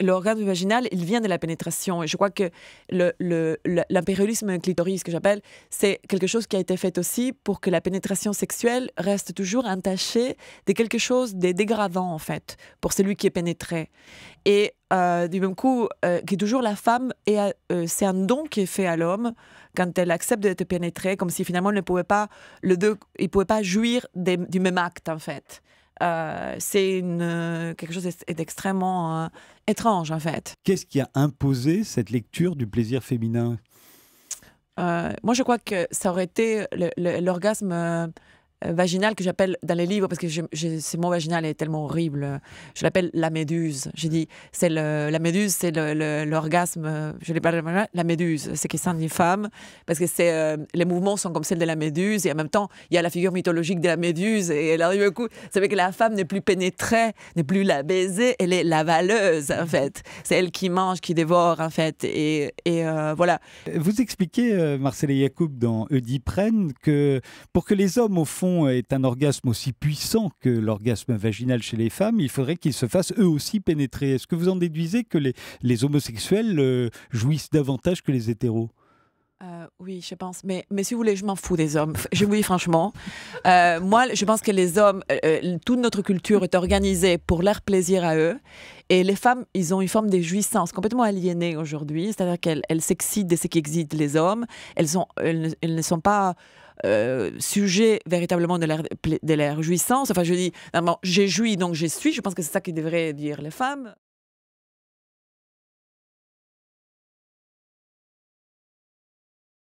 L'organe vaginal, il vient de la pénétration. Et je crois que l'impérialisme le, ce clitoris, que j'appelle, c'est quelque chose qui a été fait aussi pour que la pénétration sexuelle reste toujours entachée de quelque chose de dégradant, en fait, pour celui qui est pénétré. Et euh, du même coup, euh, qui est toujours la femme, et euh, c'est un don qui est fait à l'homme quand elle accepte d'être pénétrée, comme si finalement elle ne pouvait pas, le il pouvait pas jouir du même acte, en fait. Euh, c'est euh, quelque chose d'extrêmement euh, étrange, en fait. Qu'est-ce qui a imposé cette lecture du plaisir féminin Moi, je crois que ça aurait été l'orgasme euh, vaginale que j'appelle dans les livres, parce que ce mot vaginal est tellement horrible, je l'appelle la méduse. J'ai dit, c'est la méduse, c'est l'orgasme, euh, je l'ai pas la méduse, c'est qui sent une femme, parce que c'est euh, les mouvements sont comme celles de la méduse, et en même temps, il y a la figure mythologique de la méduse, et là, du coup, ça dire que la femme n'est plus pénétrée, n'est plus la baiser, elle est la valeuse, en fait. C'est elle qui mange, qui dévore, en fait, et, et voilà. Vous expliquez, et Yacoub, dans Eudiprenne, que pour que les hommes, au fond, est un orgasme aussi puissant que l'orgasme vaginal chez les femmes, il faudrait qu'ils se fassent eux aussi pénétrer. Est-ce que vous en déduisez que les, homosexuels euh, jouissent davantage que les hétéros euh, oui, je pense. Mais, mais si vous voulez, je m'en fous des hommes. Je vous dis franchement. Euh, moi, je pense que les hommes, euh, toute notre culture est organisée pour leur plaisir à eux. Et les femmes, ils ont une forme de jouissance complètement aliénée aujourd'hui. C'est-à-dire qu'elles s'excitent de ce qui existe les hommes. Elles, elles, ne sont pas. sujets véritablement de leur, de leur jouissance. Enfin, je dis, j'ai joui, donc je suis. Je pense que c'est ça qui devrait dire les femmes.